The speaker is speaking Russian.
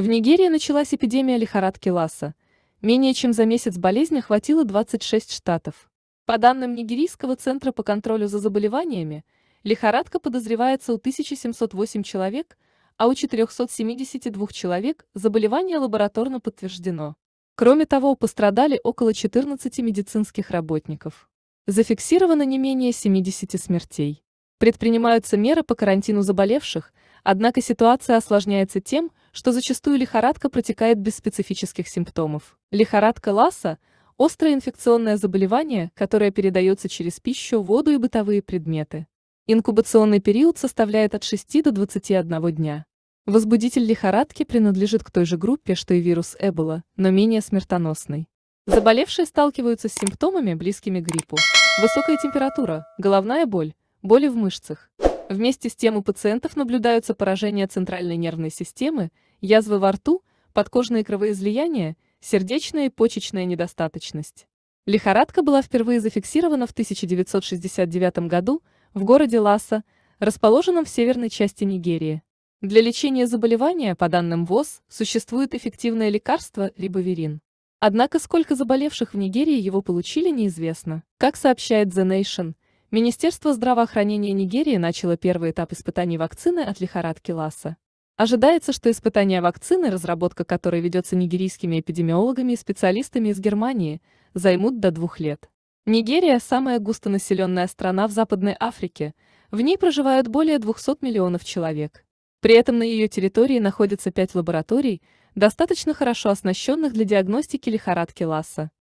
В Нигерии началась эпидемия лихорадки Лassa. Менее чем за месяц болезнь охватила 26 штатов. По данным Нигерийского центра по контролю за заболеваниями, лихорадка подозревается у 1708 человек, а у 472 человек заболевание лабораторно подтверждено. Кроме того, пострадали около 14 медицинских работников. Зафиксировано не менее 70 смертей. Предпринимаются меры по карантину заболевших, однако ситуация осложняется тем, что зачастую лихорадка протекает без специфических симптомов. Лихорадка ласа — острое инфекционное заболевание, которое передается через пищу, воду и бытовые предметы. Инкубационный период составляет от 6 до 21 дня. Возбудитель лихорадки принадлежит к той же группе, что и вирус Эбола, но менее смертоносный. Заболевшие сталкиваются с симптомами, близкими к гриппу. Высокая температура, головная боль, боли в мышцах, Вместе с тем у пациентов наблюдаются поражения центральной нервной системы, язвы во рту, подкожные кровоизлияния, сердечная и почечная недостаточность. Лихорадка была впервые зафиксирована в 1969 году в городе Ласа, расположенном в северной части Нигерии. Для лечения заболевания, по данным ВОЗ, существует эффективное лекарство рибоверин. Однако сколько заболевших в Нигерии его получили, неизвестно. Как сообщает The Nation, Министерство здравоохранения Нигерии начало первый этап испытаний вакцины от лихорадки Лassa. Ожидается, что испытания вакцины, разработка которой ведется нигерийскими эпидемиологами и специалистами из Германии, займут до двух лет. Нигерия – самая густонаселенная страна в Западной Африке, в ней проживают более 200 миллионов человек. При этом на ее территории находятся пять лабораторий, достаточно хорошо оснащенных для диагностики лихорадки Ласса.